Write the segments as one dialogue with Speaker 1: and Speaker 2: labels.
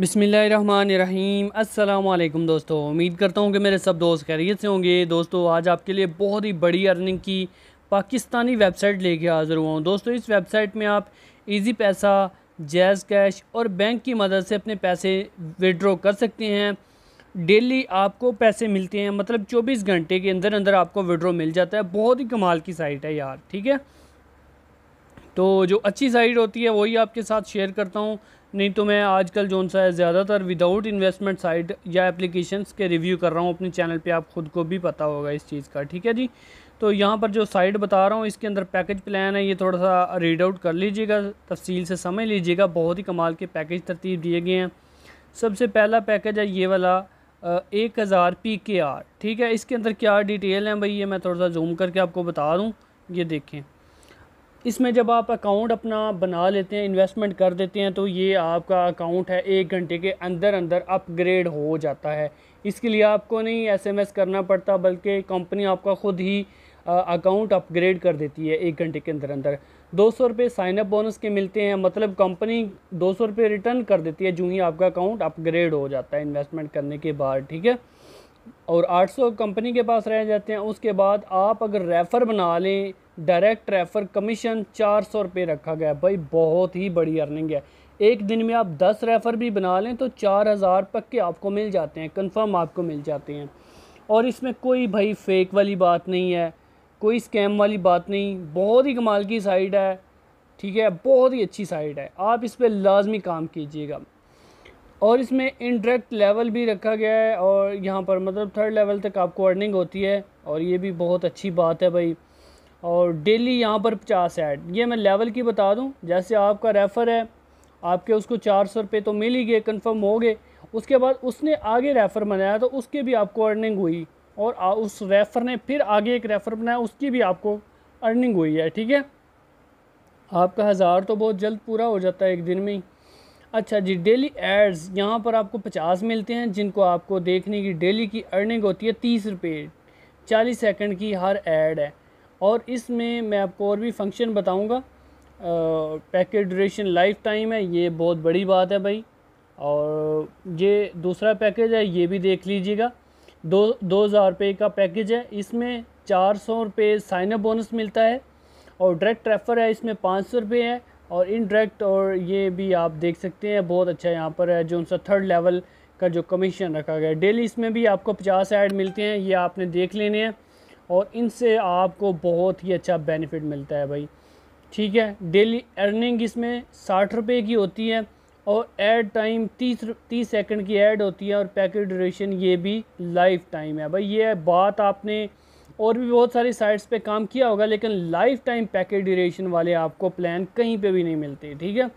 Speaker 1: बिसमीम अल्लाम दोस्तों उम्मीद करता हूँ कि मेरे सब दोस्त खैरियत से होंगे दोस्तों आज आपके लिए बहुत ही बड़ी अर्निंग की पाकिस्तानी वेबसाइट लेके हाज़िर हुआ हूँ दोस्तों इस वेबसाइट में आप इजी पैसा जैज़ कैश और बैंक की मदद से अपने पैसे विड्रॉ कर सकते हैं डेली आपको पैसे मिलते हैं मतलब चौबीस घंटे के अंदर अंदर आपको विड्रॉ मिल जाता है बहुत ही कमाल की साइट है यार ठीक है तो जो अच्छी साइड होती है वही आपके साथ शेयर करता हूँ नहीं तो मैं आजकल जो सा है ज़्यादातर विदाउट इन्वेस्टमेंट साइट या एप्लीकेशंस के रिव्यू कर रहा हूँ अपने चैनल पे आप ख़ुद को भी पता होगा इस चीज़ का ठीक है जी तो यहाँ पर जो साइट बता रहा हूँ इसके अंदर पैकेज प्लान है ये थोड़ा सा रीड आउट कर लीजिएगा तफसील से समझ लीजिएगा बहुत ही कमाल के पैकेज तरतीब दिए गए हैं सबसे पहला पैकेज है ये वाला एक हज़ार पी के आर ठीक है इसके अंदर क्या डिटेल हैं भाई ये मैं थोड़ा सा जूम करके आपको बता दूँ ये देखें इसमें जब आप अकाउंट अपना बना लेते हैं इन्वेस्टमेंट कर देते हैं तो ये आपका अकाउंट है एक घंटे के अंदर अंदर अपग्रेड हो जाता है इसके लिए आपको नहीं एसएमएस करना पड़ता बल्कि कंपनी आपका ख़ुद ही अकाउंट अपग्रेड कर देती है एक घंटे के अंदर अंदर दो सौ रुपये साइनअप बोनस के मिलते हैं मतलब कंपनी दो सौ रुपये रिटर्न कर देती है जूँ ही आपका अकाउंट अपग्रेड हो जाता है इन्वेस्टमेंट करने के बाद ठीक है और 800 कंपनी के पास रह जाते हैं उसके बाद आप अगर रेफ़र बना लें डायरेक्ट रेफर कमीशन चार सौ रुपये रखा गया भाई बहुत ही बड़ी अर्निंग है एक दिन में आप दस रेफ़र भी बना लें तो चार हज़ार पक्के आपको मिल जाते हैं कंफर्म आपको मिल जाते हैं और इसमें कोई भाई फेक वाली बात नहीं है कोई स्कैम वाली बात नहीं बहुत ही कमाल की साइड है ठीक है बहुत ही अच्छी साइड है आप इस पर लाजमी काम कीजिएगा और इसमें इनडायरेक्ट लेवल भी रखा गया है और यहाँ पर मतलब थर्ड लेवल तक आपको अर्निंग होती है और ये भी बहुत अच्छी बात है भाई और डेली यहाँ पर पचास ऐड ये मैं लेवल की बता दूँ जैसे आपका रेफ़र है आपके उसको चार सौ रुपये तो मिल ही गए कन्फर्म हो गए उसके बाद उसने आगे रेफ़र बनाया तो उसके भी आपको अर्निंग हुई और उस रेफ़र ने फिर आगे एक रेफ़र बनाया उसकी भी आपको अर्निंग हुई है ठीक है आपका हज़ार तो बहुत जल्द पूरा हो जाता है एक दिन में ही अच्छा जी डेली एड्स यहाँ पर आपको पचास मिलते हैं जिनको आपको देखने की डेली की अर्निंग होती है तीस रुपये चालीस सेकेंड की हर एड है और इसमें मैं आपको और भी फंक्शन बताऊंगा पैकेट ड्यूरेशन लाइफ टाइम है ये बहुत बड़ी बात है भाई और ये दूसरा पैकेज है ये भी देख लीजिएगा दो दो हज़ार रुपये का पैकेज है इसमें चार सौ रुपये साइनअप बोनस मिलता है और डायरेक्ट रेफर है इसमें पाँच सौ रुपये है और इनडायरेक्ट और ये भी आप देख सकते हैं बहुत अच्छा यहाँ पर है जो उनका थर्ड लेवल का जो कमीशन रखा गया है डेली इसमें भी आपको पचास ऐड मिलते हैं ये आपने देख लेने हैं और इनसे आपको बहुत ही अच्छा बेनिफिट मिलता है भाई ठीक है डेली अर्निंग इसमें साठ रुपये की होती है और एड टाइम तीस तीस सेकंड की एड होती है और पैकेट ड्यूरेशन ये भी लाइफ टाइम है भाई ये बात आपने और भी बहुत सारी साइट्स पे काम किया होगा लेकिन लाइफ टाइम पैकेट ड्यूरेशन वाले आपको प्लान कहीं पे भी नहीं मिलते ठीक है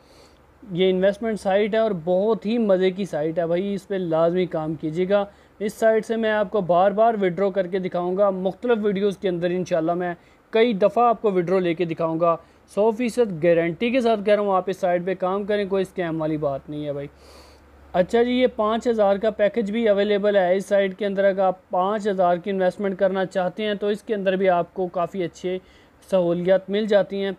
Speaker 1: ये इन्वेस्टमेंट साइट है और बहुत ही मज़े की साइट है भाई इस पर लाजमी काम कीजिएगा इस साइड से मैं आपको बार बार विड्रॉ करके दिखाऊँगा मुख्तलिफ़ वीडियोज़ के अंदर इन मैं कई दफ़ा आपको विड्रॉ लेके दिखाऊंगा सौ फ़ीसद गारंटी के साथ कह रहा हूँ आप इस साइड पे काम करें कोई स्कैम वाली बात नहीं है भाई अच्छा जी ये पाँच हज़ार का पैकेज भी अवेलेबल है इस साइड के अंदर अगर आप पाँच हज़ार की इन्वेस्टमेंट करना चाहते हैं तो इसके अंदर भी आपको काफ़ी अच्छे सहूलियात मिल जाती हैं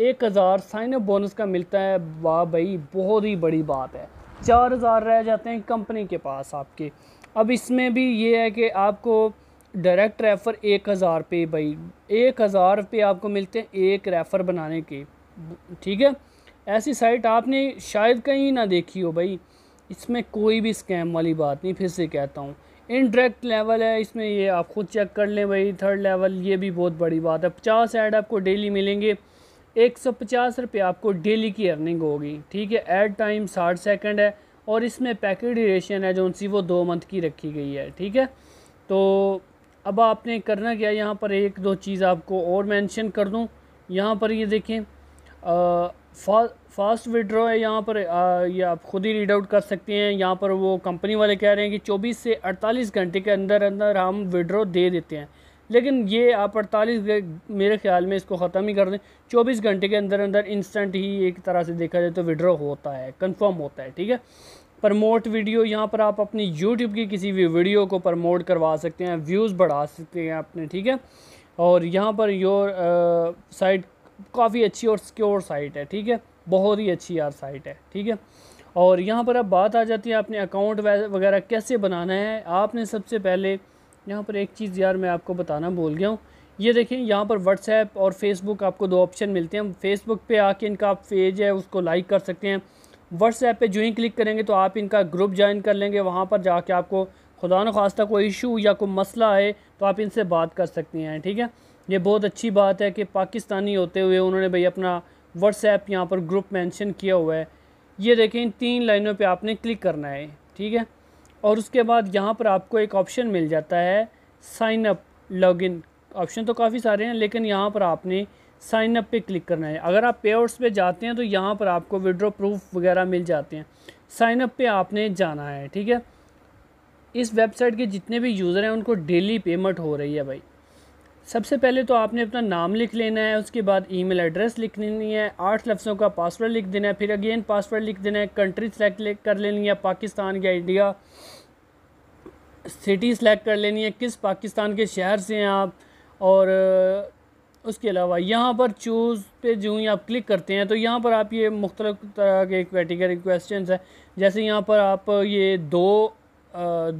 Speaker 1: एक हज़ार साइन अप बोनस का मिलता है वाह भाई बहुत ही बड़ी बात है चार हज़ार रह जाते हैं कंपनी के पास आपके अब इसमें भी ये है कि आपको डायरेक्ट रेफ़र एक हज़ार रुपये भाई एक हज़ार रुपये आपको मिलते हैं एक रेफ़र बनाने के ठीक है ऐसी साइट आपने शायद कहीं ना देखी हो भाई इसमें कोई भी स्कैम वाली बात नहीं फिर से कहता हूँ इनडायरेक्ट लेवल है इसमें ये आप ख़ुद चेक कर लें भाई थर्ड लेवल ये भी बहुत बड़ी बात है पचास ऐड आपको डेली मिलेंगे एक सौ पचास रुपये आपको डेली की अर्निंग होगी ठीक है ऐड टाइम साठ सेकेंड है और इसमें पैकेट ड्यूरेशन है जो उनसी वो दो मंथ की रखी गई है ठीक है तो अब आपने करना क्या यहाँ पर एक दो चीज़ आपको और मेंशन कर दूँ यहाँ पर ये देखें फा, फास्ट विड्रॉ है यहाँ पर ये यह आप ख़ुद ही रीड आउट कर सकते हैं यहाँ पर वो कंपनी वाले कह रहे हैं कि 24 से 48 घंटे के अंदर अंदर हम विड्रॉ दे देते हैं लेकिन ये आप अड़तालीस मेरे ख्याल में इसको ख़त्म ही कर दें चौबीस घंटे के अंदर अंदर इंस्टेंट ही एक तरह से देखा जाए तो विड्रॉ होता है कन्फर्म होता है ठीक है प्रमोट वीडियो यहाँ पर आप अपनी यूट्यूब की किसी भी वीडियो को प्रमोट करवा सकते हैं व्यूज़ बढ़ा सकते हैं अपने ठीक है और यहाँ पर योर साइट काफ़ी अच्छी और सिक्योर साइट है ठीक है बहुत ही अच्छी यार साइट है ठीक है और यहाँ पर अब बात आ जाती है अपने अकाउंट वगैरह कैसे बनाना है आपने सबसे पहले यहाँ पर एक चीज़ यार मैं आपको बताना भूल गया हूँ ये देखें यहाँ पर व्हाट्सएप और फेसबुक आपको दो ऑप्शन मिलते हैं फेसबुक पे आके इनका पेज है उसको लाइक कर सकते हैं व्हाट्सएप पे जो ही क्लिक करेंगे तो आप इनका ग्रुप ज्वाइन कर लेंगे वहाँ पर जाके आपको खुदा न खास्ता कोई इशू या कोई मसला आए तो आप इनसे बात कर सकते हैं ठीक है ये बहुत अच्छी बात है कि पाकिस्तानी होते हुए उन्होंने भाई अपना व्हाट्सएप यहाँ पर ग्रुप मैंशन किया हुआ है ये देखें इन तीन लाइनों पर आपने क्लिक करना है ठीक है और उसके बाद यहाँ पर आपको एक ऑप्शन मिल जाता है साइन अप इन ऑप्शन तो काफ़ी सारे हैं लेकिन यहाँ पर आपने साइन अप पे क्लिक करना है अगर आप पे आउट्स पर जाते हैं तो यहाँ पर आपको विड्रो प्रूफ वगैरह मिल जाते हैं साइन अप पे आपने जाना है ठीक है इस वेबसाइट के जितने भी यूज़र हैं उनको डेली पेमेंट हो रही है भाई सबसे पहले तो आपने अपना नाम लिख लेना है उसके बाद ईमेल एड्रेस लिख लेनी है आठ लफ्ज़ों का पासवर्ड लिख देना है फिर अगेन पासवर्ड लिख देना है कंट्री सेलेक्ट कर लेनी है पाकिस्तान या इंडिया सिटी सेलेक्ट कर लेनी है किस पाकिस्तान के शहर से हैं आप और उसके अलावा यहाँ पर चूज़ पे जो ही आप क्लिक करते हैं तो यहाँ पर आप ये मुख्तल तरह के कैटेगरी क्वेश्चन है जैसे यहाँ पर आप ये दो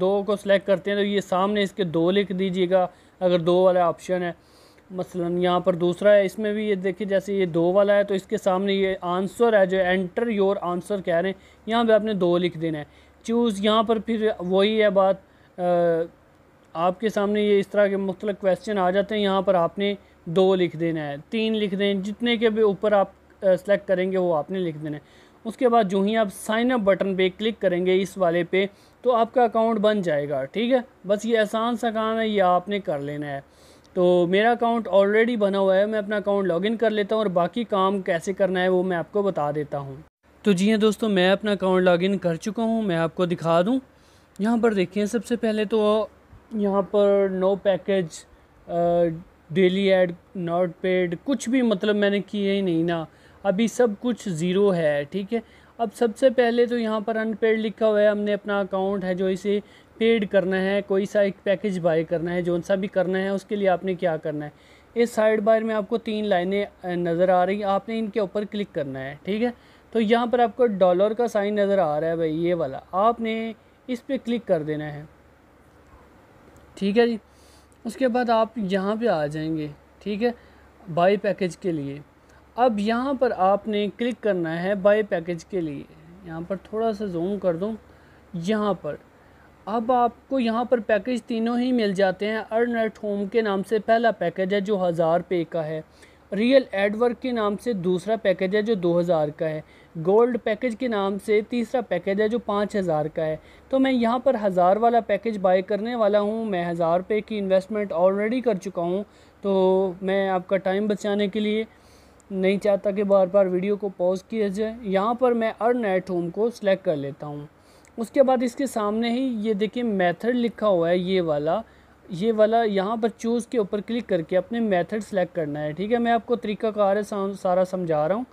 Speaker 1: दो को सिलेक्ट करते हैं तो ये सामने इसके दो लिख दीजिएगा अगर दो वाला ऑप्शन है मसलन यहाँ पर दूसरा है इसमें भी ये देखिए जैसे ये दो वाला है तो इसके सामने ये आंसर है जो एंटर योर आंसर कह रहे हैं यहाँ पे आपने दो लिख देना है चूज़ यहाँ पर फिर वही है बात आ, आपके सामने ये इस तरह के मुख्तल क्वेश्चन आ जाते हैं यहाँ पर आपने दो लिख देना है तीन लिख दें जितने के भी ऊपर आप सेलेक्ट करेंगे वो आपने लिख देना है उसके बाद जो ही आप साइन अप बटन पे क्लिक करेंगे इस वाले पे तो आपका अकाउंट बन जाएगा ठीक है बस ये आसान सा काम है ये आपने कर लेना है तो मेरा अकाउंट ऑलरेडी बना हुआ है मैं अपना अकाउंट लॉगिन कर लेता हूँ और बाकी काम कैसे करना है वो मैं आपको बता देता हूँ तो जी हाँ दोस्तों मैं अपना अकाउंट लॉगिन कर चुका हूँ मैं आपको दिखा दूँ यहाँ पर देखें सबसे पहले तो यहाँ पर no package daily ad not paid कुछ भी मतलब मैंने किया ही नहीं ना अभी सब कुछ ज़ीरो है ठीक है अब सबसे पहले तो यहाँ पर अनपेड लिखा हुआ है हमने अपना अकाउंट है जो इसे पेड करना है कोई सा एक पैकेज बाय करना है जौन सा भी करना है उसके लिए आपने क्या करना है इस साइड बार में आपको तीन लाइनें नज़र आ रही आपने इनके ऊपर क्लिक करना है ठीक है तो यहाँ पर आपको डॉलर का साइन नज़र आ रहा है भाई ये वाला आपने इस पर क्लिक कर देना है ठीक है जी उसके बाद आप यहाँ पे आ जाएंगे ठीक है बाई पैकेज के लिए अब यहाँ पर आपने क्लिक करना है बाय पैकेज के लिए यहाँ पर थोड़ा सा जूम कर दूँ यहाँ पर अब आपको यहाँ पर पैकेज तीनों ही मिल जाते हैं अर्न एट होम के नाम से पहला पैकेज है जो हज़ार पे का है रियल एडवर्क के नाम से दूसरा पैकेज है जो दो हज़ार का है गोल्ड पैकेज के नाम से तीसरा पैकेज है जो पाँच हज़ार का है तो मैं यहाँ पर हज़ार वाला पैकेज बाय करने वाला हूँ मैं हज़ार रुपये की इन्वेस्टमेंट ऑलरेडी कर चुका हूँ तो मैं आपका टाइम बचाने के लिए नहीं चाहता कि बार बार वीडियो को पॉज किया जाए यहाँ पर मैं अर्न एट होम को सिलेक्ट कर लेता हूँ उसके बाद इसके सामने ही ये देखिए मेथड लिखा हुआ है ये वाला ये वाला यहाँ पर चूज़ के ऊपर क्लिक करके अपने मेथड सेलेक्ट करना है ठीक है मैं आपको कार है सारा समझा रहा हूँ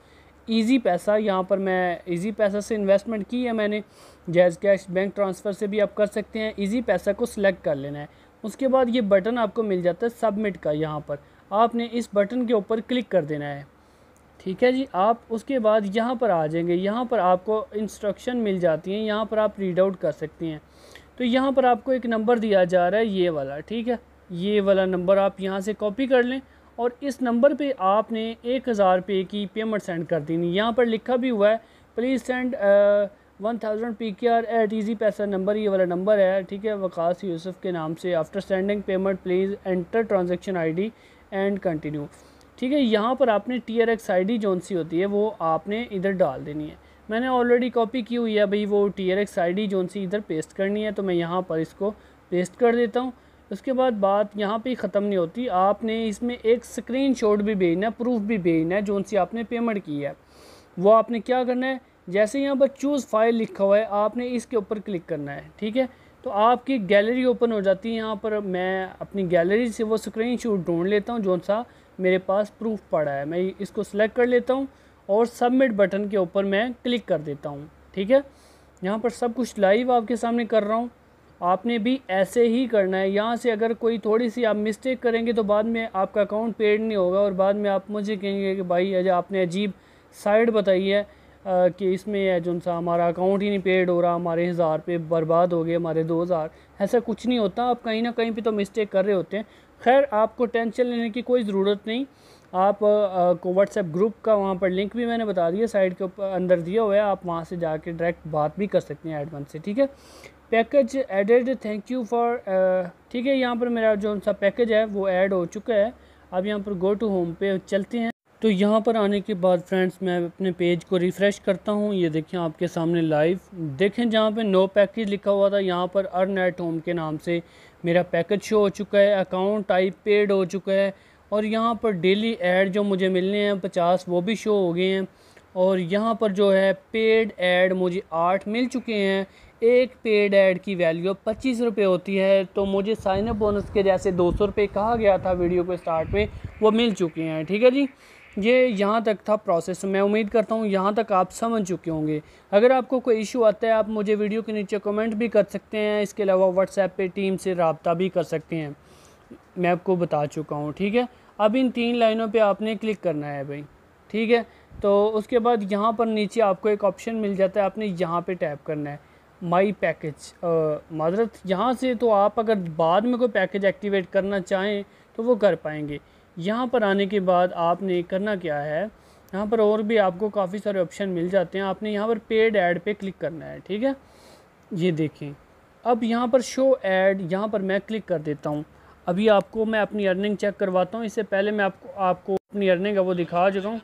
Speaker 1: ईजी पैसा यहाँ पर मैं ईजी पैसा से इन्वेस्टमेंट की है मैंने जैज़ कैश बैंक ट्रांसफ़र से भी आप कर सकते हैं ईजी पैसा को सिलेक्ट कर लेना है उसके बाद ये बटन आपको मिल जाता है सबमिट का यहाँ पर आपने इस बटन के ऊपर क्लिक कर देना है ठीक है जी आप उसके बाद यहाँ पर आ जाएंगे यहाँ पर आपको इंस्ट्रक्शन मिल जाती हैं यहाँ पर आप रीड आउट कर सकती हैं तो यहाँ पर आपको एक नंबर दिया जा रहा है ये वाला ठीक है ये वाला नंबर आप यहाँ से कॉपी कर लें और इस नंबर पे आपने एक हज़ार रुपये की पेमेंट सेंड कर देनी यहाँ पर लिखा भी हुआ है please send one thousand P K R at Easypaisa number ये वाला नंबर है ठीक है वकास यूसुफ के नाम से after sending payment please enter transaction I D and continue ठीक है यहाँ पर आपने T R X I D जौन सी होती है वो आपने इधर डाल देनी है मैंने ऑलरेडी कॉपी की हुई है भाई वो T R X I D जोन सी इधर पेस्ट करनी है तो मैं यहाँ पर इसको पेस्ट कर देता हूँ उसके बाद बात यहाँ पे ख़त्म नहीं होती आपने इसमें एक स्क्रीन शॉट भी भेजना है प्रूफ भी भेजना है जोन सी आपने पेमेंट की है वो आपने क्या करना है जैसे यहाँ पर चूज़ फाइल लिखा हुआ है आपने इसके ऊपर क्लिक करना है ठीक है तो आपकी गैलरी ओपन हो जाती है यहाँ पर मैं अपनी गैलरी से वो स्क्रीन शॉट ढूँढ लेता हूँ जोन सा मेरे पास प्रूफ पड़ा है मैं इसको सिलेक्ट कर लेता हूँ और सबमिट बटन के ऊपर मैं क्लिक कर देता हूँ ठीक है यहाँ पर सब कुछ लाइव आपके सामने कर रहा हूँ आपने भी ऐसे ही करना है यहाँ से अगर कोई थोड़ी सी आप मिस्टेक करेंगे तो बाद में आपका अकाउंट पेड नहीं होगा और बाद में आप मुझे कहेंगे कि भाई अजय आपने अजीब साइड बताई है आ, कि इसमें जो सा हमारा अकाउंट ही नहीं पेड हो रहा हमारे हज़ार पे बर्बाद हो गए हमारे दो हज़ार ऐसा कुछ नहीं होता आप कहीं ना कहीं पे तो मिस्टेक कर रहे होते हैं खैर आपको टेंशन लेने की कोई ज़रूरत नहीं आप को व्हाट्सएप ग्रुप का वहाँ पर लिंक भी मैंने बता दिया साइड के ऊपर अंदर दिया हुआ है आप वहाँ से जाके डायरेक्ट बात भी कर सकते हैं एडवांस से ठीक है package added thank you for ठीक है यहाँ पर मेरा जो सा पैकेज है वो ऐड हो चुका है अब यहाँ पर गो टू होम पे चलते हैं तो यहाँ पर आने के बाद फ्रेंड्स मैं अपने पेज को रिफ़्रेश करता हूँ ये देखें आपके सामने लाइव देखें जहाँ पे नो पैकेज लिखा हुआ था यहाँ पर अर्न एट होम के नाम से मेरा पैकेज शो हो चुका है अकाउंट टाइप पेड हो चुका है और यहाँ पर डेली एड जो मुझे मिलने हैं पचास वो भी शो हो गए हैं और यहाँ पर जो है पेड एड मुझे आठ मिल चुके हैं एक पेड एड की वैल्यू पच्चीस रुपये होती है तो मुझे साइनअप बोनस के जैसे दो सौ रुपये कहा गया था वीडियो के स्टार्ट में वो मिल चुके हैं ठीक है जी ये यहाँ तक था प्रोसेस मैं उम्मीद करता हूँ यहाँ तक आप समझ चुके होंगे अगर आपको कोई इशू आता है आप मुझे वीडियो के नीचे कमेंट भी कर सकते हैं इसके अलावा व्हाट्सएप पे टीम से रबता भी कर सकते हैं मैं आपको बता चुका हूँ ठीक है अब इन तीन लाइनों पे आपने क्लिक करना है भाई ठीक है तो उसके बाद यहाँ पर नीचे आपको एक ऑप्शन मिल जाता है आपने यहाँ पर टैप करना है माई पैकेज मदरत यहाँ से तो आप अगर बाद में कोई पैकेज एक्टिवेट करना चाहें तो वो कर पाएंगे यहाँ पर आने के बाद आपने करना क्या है यहाँ पर और भी आपको काफ़ी सारे ऑप्शन मिल जाते हैं आपने यहाँ पर पेड ऐड पे क्लिक करना है ठीक है ये देखें अब यहाँ पर शो ऐड यहाँ पर मैं क्लिक कर देता हूँ अभी आपको मैं अपनी अर्निंग चेक करवाता हूँ इससे पहले मैं आपको आपको अपनी अर्निंग का वो दिखा चुका हूँ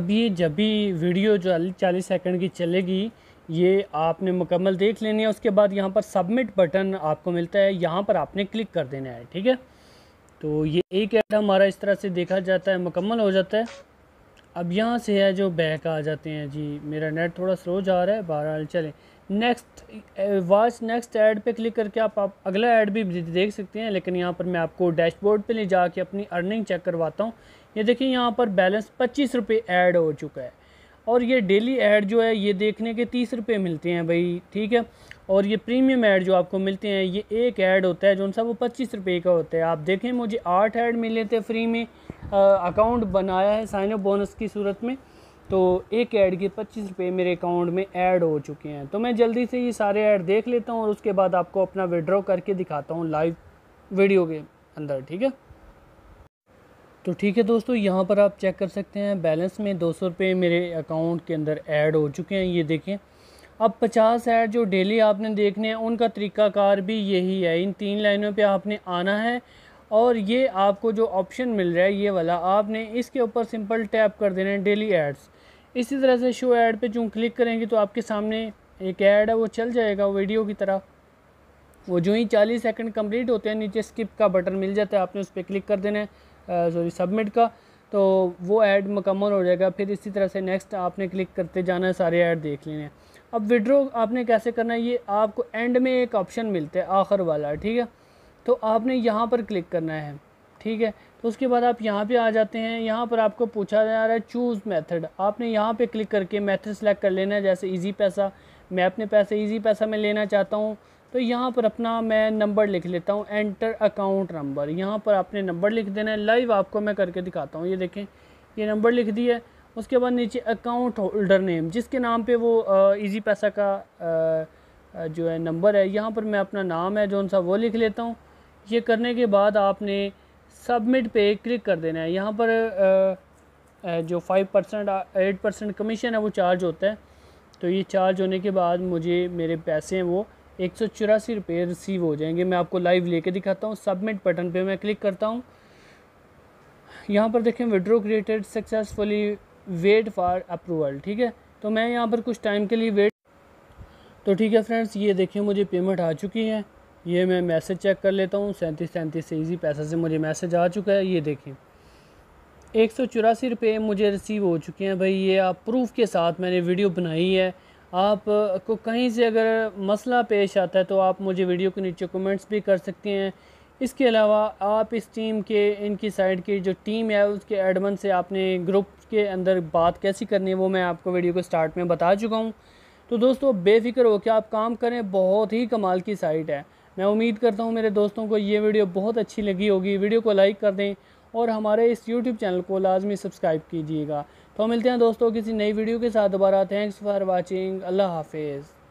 Speaker 1: अब ये जब भी वीडियो जो चालीस सेकेंड की चलेगी ये आपने मुकम्मल देख लेनी है उसके बाद यहाँ पर सबमिट बटन आपको मिलता है यहाँ पर आपने क्लिक कर देना है ठीक है तो ये एक ऐड हमारा इस तरह से देखा जाता है मुकम्मल हो जाता है अब यहाँ से है जो बैक आ जाते हैं जी मेरा नेट थोड़ा स्लो जा रहा है बहरहाल चलें नेक्स्ट वॉच नेक्स्ट ऐड पे क्लिक करके आप, आप अगला ऐड भी देख सकते हैं लेकिन यहाँ पर मैं आपको डैशबोर्ड पे ले जाके अपनी अर्निंग चेक करवाता हूँ ये देखिए यहाँ पर बैलेंस पच्चीस रुपये ऐड हो चुका है और ये डेली ऐड जो है ये देखने के तीस रुपये मिलते हैं भाई ठीक है और ये प्रीमियम ऐड जो आपको मिलते हैं ये एक ऐड होता है जो सा वो पच्चीस रुपये का होता है आप देखें मुझे आठ ऐड मिले थे फ्री में अकाउंट बनाया है साइन अप बोनस की सूरत में तो एक ऐड के पच्चीस रुपये मेरे अकाउंट में ऐड हो चुके हैं तो मैं जल्दी से ये सारे ऐड देख लेता हूँ और उसके बाद आपको अपना विड्रॉ करके दिखाता हूँ लाइव वीडियो के अंदर ठीक है तो ठीक है दोस्तों यहाँ पर आप चेक कर सकते हैं बैलेंस में दो सौ रुपये मेरे अकाउंट के अंदर ऐड हो चुके हैं ये देखें अब पचास ऐड जो डेली आपने देखने हैं उनका तरीकाकार भी यही है इन तीन लाइनों पर आपने आना है और ये आपको जो ऑप्शन मिल रहा है ये वाला आपने इसके ऊपर सिंपल टैप कर देना है डेली एड्स इसी तरह से शो ऐड पे जो क्लिक करेंगे तो आपके सामने एक ऐड है वो चल जाएगा वीडियो की तरह वो जो ही चालीस सेकंड कंप्लीट होते हैं नीचे स्किप का बटन मिल जाता है आपने उस पर क्लिक कर देना है सॉरी सबमिट का तो वो ऐड मुकम्मल हो जाएगा फिर इसी तरह से नेक्स्ट आपने क्लिक करते जाना है सारे ऐड देख लेने अब विड्रो आपने कैसे करना है ये आपको एंड में एक ऑप्शन मिलता है आखिर वाला ठीक है तो आपने यहाँ पर क्लिक करना है ठीक है तो उसके बाद आप यहाँ पे आ जाते हैं यहाँ पर आपको पूछा जा रहा है चूज़ मेथड आपने यहाँ पे क्लिक करके मेथड सेलेक्ट कर लेना है जैसे इजी पैसा मैं अपने पैसे इजी पैसा में लेना चाहता हूँ तो यहाँ पर अपना मैं नंबर लिख लेता हूँ एंटर अकाउंट नंबर यहाँ पर आपने नंबर लिख देना है लाइव आपको मैं करके दिखाता हूँ ये देखें ये नंबर लिख दिया है उसके बाद नीचे अकाउंट होल्डर नेम जिसके नाम पे वो इजी पैसा का आ, जो है नंबर है यहाँ पर मैं अपना नाम है जो सा वो लिख लेता हूँ ये करने के बाद आपने सबमिट पे क्लिक कर देना है यहाँ पर आ, जो five percent eight percent commission है वो चार्ज होता है तो ये चार्ज होने के बाद मुझे मेरे पैसे हैं वो एक सौ चौरासी रुपये रिसीव हो जाएंगे मैं आपको लाइव लेके दिखाता हूँ सबमिट बटन पे मैं क्लिक करता हूँ यहाँ पर देखें withdraw created successfully wait for approval ठीक है तो मैं यहाँ पर कुछ टाइम के लिए वेट तो ठीक है फ्रेंड्स ये देखें मुझे पेमेंट आ चुकी है ये मैं मैसेज चेक कर लेता हूँ सैंतीस सैंतीस से ईजी पैसा से मुझे मैसेज आ चुका है ये देखें एक सौ चौरासी रुपये मुझे रिसीव हो चुके हैं भाई ये आप प्रूफ के साथ मैंने वीडियो बनाई है आप को कहीं से अगर मसला पेश आता है तो आप मुझे वीडियो के नीचे कमेंट्स भी कर सकते हैं इसके अलावा आप इस टीम के इनकी साइड की जो टीम है उसके एडमन से आपने ग्रुप के अंदर बात कैसी करनी है वो मैं आपको वीडियो के स्टार्ट में बता चुका हूँ तो दोस्तों बेफिक्र हो क्या आप काम करें बहुत ही कमाल की साइट है मैं उम्मीद करता हूँ मेरे दोस्तों को ये वीडियो बहुत अच्छी लगी होगी वीडियो को लाइक कर दें और हमारे इस यूट्यूब चैनल को लाजमी सब्सक्राइब कीजिएगा तो मिलते हैं दोस्तों किसी नई वीडियो के साथ दोबारा थैंक्स फॉर वॉचिंग अल्लाह हाफिज़